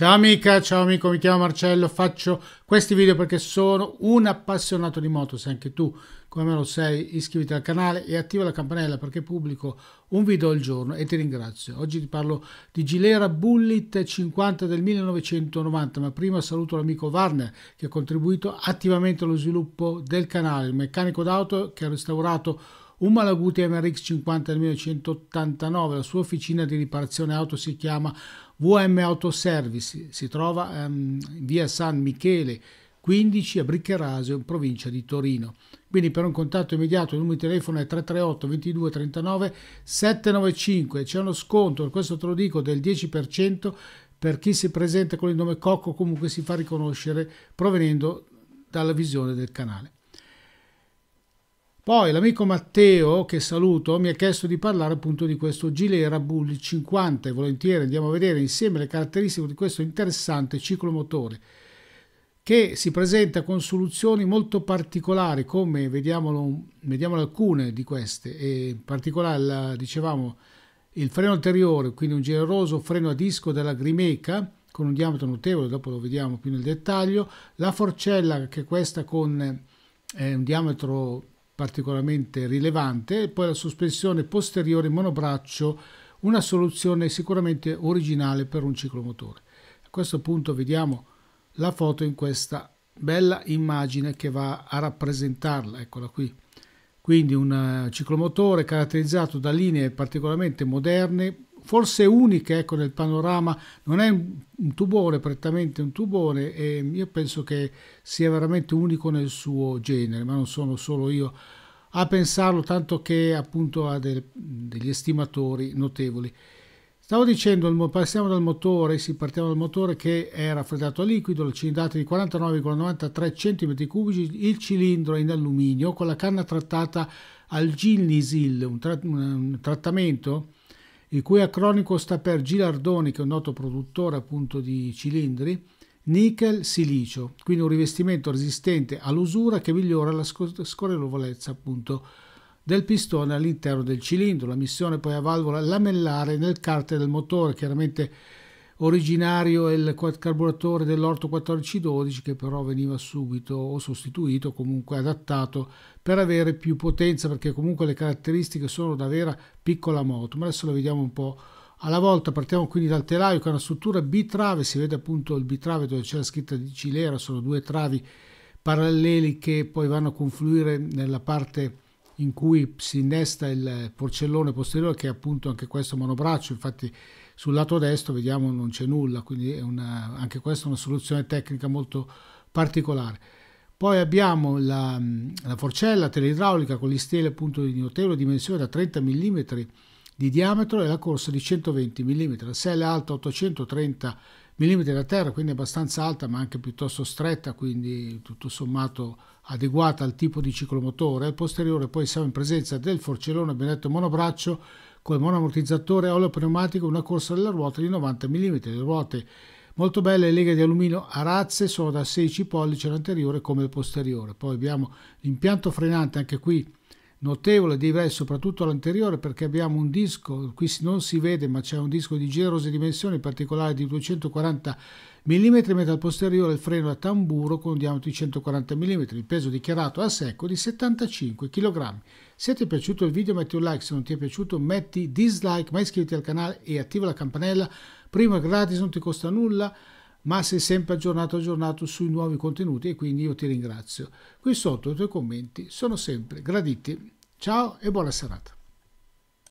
Ciao amica, ciao amico, mi chiamo Marcello, faccio questi video perché sono un appassionato di moto, se anche tu come me lo sei iscriviti al canale e attiva la campanella perché pubblico un video al giorno e ti ringrazio. Oggi ti parlo di Gilera Bullet 50 del 1990, ma prima saluto l'amico Warner che ha contribuito attivamente allo sviluppo del canale, il meccanico d'auto che ha restaurato un Malaguti MRX 50 del 1989, la sua officina di riparazione auto si chiama VM Auto Service, si trova ehm, in via San Michele 15 a Briccherasio, provincia di Torino. Quindi per un contatto immediato il numero di telefono è 338 22 39 795, c'è uno sconto, questo te lo dico, del 10% per chi si presenta con il nome Cocco comunque si fa riconoscere provenendo dalla visione del canale. Poi l'amico Matteo, che saluto, mi ha chiesto di parlare appunto di questo Gilera Bulli 50 e volentieri andiamo a vedere insieme le caratteristiche di questo interessante ciclomotore che si presenta con soluzioni molto particolari come vediamolo, vediamolo alcune di queste, e in particolare la, dicevamo il freno anteriore, quindi un generoso freno a disco della Grimeca con un diametro notevole, dopo lo vediamo più nel dettaglio, la forcella che è questa con eh, un diametro particolarmente rilevante, e poi la sospensione posteriore monobraccio, una soluzione sicuramente originale per un ciclomotore. A questo punto vediamo la foto in questa bella immagine che va a rappresentarla, eccola qui. Quindi un eh, ciclomotore caratterizzato da linee particolarmente moderne, forse uniche ecco, nel panorama, non è un tubone prettamente un tubone e io penso che sia veramente unico nel suo genere, ma non sono solo io a pensarlo, tanto che appunto ha del, degli estimatori notevoli. Stavo dicendo, passiamo dal motore, sì, partiamo dal motore che è raffreddato a liquido, il cilindrato di 49,93 cm3, il cilindro è in alluminio con la canna trattata al Gilnisil, un, tra, un trattamento il cui acronico sta per Gilardoni, che è un noto produttore appunto di cilindri, nickel silicio, quindi un rivestimento resistente all'usura che migliora la scorrevolezza appunto del pistone all'interno del cilindro. La missione poi a valvola lamellare nel carte del motore, chiaramente originario è il carburatore dell'Orto 1412 che però veniva subito o sostituito, comunque adattato per avere più potenza perché comunque le caratteristiche sono da vera piccola moto, ma adesso lo vediamo un po' alla volta. Partiamo quindi dal telaio che è una struttura bitrave, si vede appunto il bitrave dove c'è la scritta di Cilera, sono due travi paralleli che poi vanno a confluire nella parte in cui si innesta il porcellone posteriore che è appunto anche questo monobraccio, infatti sul lato destro vediamo non c'è nulla, quindi una, anche questa è una soluzione tecnica molto particolare. Poi abbiamo la, la forcella teleidraulica con gli steli appunto di notevole dimensione da 30 mm di diametro e la corsa di 120 mm. La sella è alta 830 mm da terra, quindi abbastanza alta ma anche piuttosto stretta, quindi tutto sommato adeguata al tipo di ciclomotore. Al posteriore poi siamo in presenza del forcellone benedetto monobraccio col monoamortizzatore olio pneumatico una corsa della ruota di 90 mm. Le ruote molto belle, le leghe di alluminio a razze sono da 16 pollici l'anteriore come il posteriore. Poi abbiamo l'impianto frenante, anche qui notevole diverso soprattutto all'anteriore perché abbiamo un disco, qui non si vede ma c'è un disco di generose dimensioni, in particolare di 240 mm, mentre al posteriore il freno a tamburo con un diametro di 140 mm, il peso dichiarato a secco di 75 kg. Se ti è piaciuto il video metti un like, se non ti è piaciuto metti dislike, ma iscriviti al canale e attiva la campanella. Primo è gratis, non ti costa nulla, ma sei sempre aggiornato aggiornato sui nuovi contenuti e quindi io ti ringrazio. Qui sotto i tuoi commenti sono sempre graditi. Ciao e buona serata.